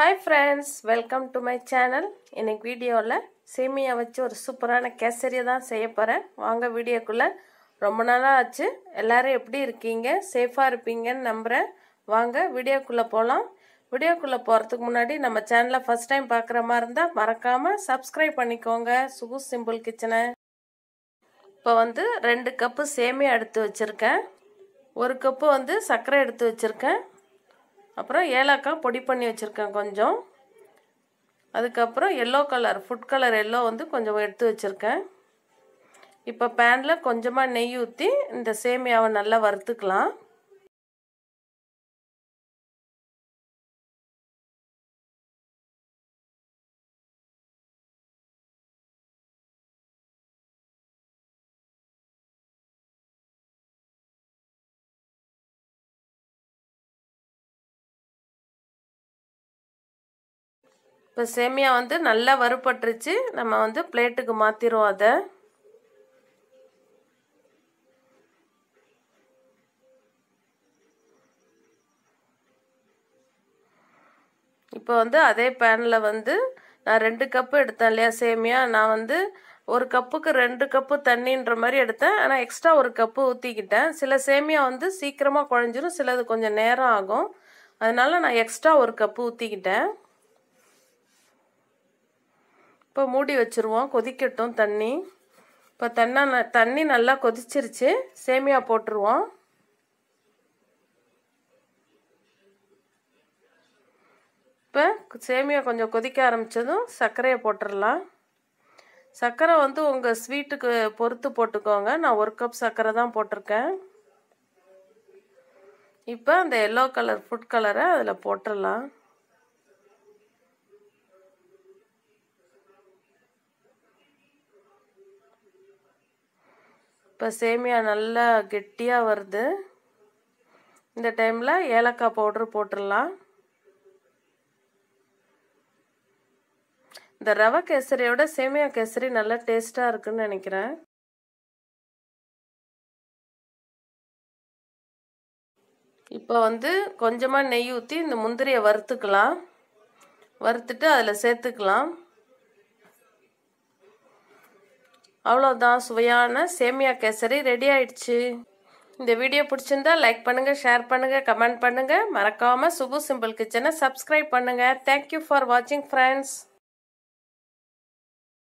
hi friends welcome to my channel இன்றைக்கி வீடியோவில் சேமியா வச்சு ஒரு சூப்பரான கேசரியை தான் செய்ய போகிறேன் வாங்க வீடியோக்குள்ளே ரொம்ப நாளாக ஆச்சு எல்லோரும் எப்படி இருக்கீங்க சேஃபாக இருப்பீங்கன்னு நம்புகிறேன் வாங்க வீடியோக்குள்ளே போகலாம் வீடியோக்குள்ளே போகிறதுக்கு முன்னாடி நம்ம சேனலை ஃபஸ்ட் டைம் பார்க்குற மாதிரி இருந்தால் மறக்காமல் சப்ஸ்கிரைப் பண்ணிக்கோங்க சுகு சிம்பிள் கிச்சனை இப்போ வந்து ரெண்டு கப்பு சேமியா எடுத்து வச்சுருக்கேன் ஒரு கப்பு வந்து சர்க்கரை எடுத்து வச்சுருக்கேன் அப்புறம் ஏலக்காய் பொடி பண்ணி வச்சுருக்கேன் கொஞ்சம் அதுக்கப்புறம் yellow colour food colour yellow வந்து கொஞ்சம் எடுத்து வச்சுருக்கேன் இப்போ பேனில் கொஞ்சமாக நெய் ஊற்றி இந்த சேமியாவை நல்லா வறுத்துக்கலாம் இப்போ சேமியா வந்து நல்லா வறுபட்டுருச்சு நம்ம வந்து பிளேட்டுக்கு மாற்றிடுவோம் அதை இப்போ வந்து அதே பேனில் வந்து நான் ரெண்டு கப்பு எடுத்தேன் இல்லையா சேமியா நான் வந்து ஒரு கப்புக்கு ரெண்டு கப்பு தண்ணின்ற மாதிரி எடுத்தேன் ஆனால் எக்ஸ்ட்ரா ஒரு கப்பு ஊற்றிக்கிட்டேன் சில சேமியா வந்து சீக்கிரமாக குழஞ்சிரும் சிலது கொஞ்சம் நேரம் ஆகும் அதனால நான் எக்ஸ்ட்ரா ஒரு கப்பு ஊற்றிக்கிட்டேன் இப்போ மூடி வச்சுருவோம் கொதிக்கட்டும் தண்ணி இப்போ தண்ணா தண்ணி நல்லா கொதிச்சிருச்சு சேமியா போட்டுருவோம் இப்போ சேமியா கொஞ்சம் கொதிக்க ஆரம்பித்ததும் சர்க்கரையை போட்டுடலாம் சர்க்கரை வந்து உங்கள் ஸ்வீட்டுக்கு பொறுத்து போட்டுக்கோங்க நான் ஒரு கப் சர்க்கரை தான் போட்டிருக்கேன் இப்போ அந்த எல்லோ கலர் ஃபுட் கலரை அதில் போட்டுடலாம் இப்போ சேமியா நல்லா கெட்டியாக வருது இந்த டைமில் ஏலக்காய் பவுட்ரு போட்டுடலாம் இந்த ரவை கேசரியோட சேமியா கேசரி நல்லா டேஸ்ட்டாக இருக்குன்னு நினைக்கிறேன் இப்போ வந்து கொஞ்சமாக நெய் ஊற்றி இந்த முந்திரியை வறுத்துக்கலாம் வறுத்துட்டு அதில் சேர்த்துக்கலாம் அவ்வளோதான் சுவையான சேமியா கேசரி ரெடி ஆயிடுச்சு இந்த வீடியோ பிடிச்சிருந்தா லைக் பண்ணுங்கள் ஷேர் பண்ணுங்கள் கமெண்ட் பண்ணுங்கள் மறக்காமல் சுபு சிம்பிள் கிச்சனை சப்ஸ்கிரைப் பண்ணுங்கள் தேங்க்யூ ஃபார் வாட்சிங் ஃப்ரெண்ட்ஸ்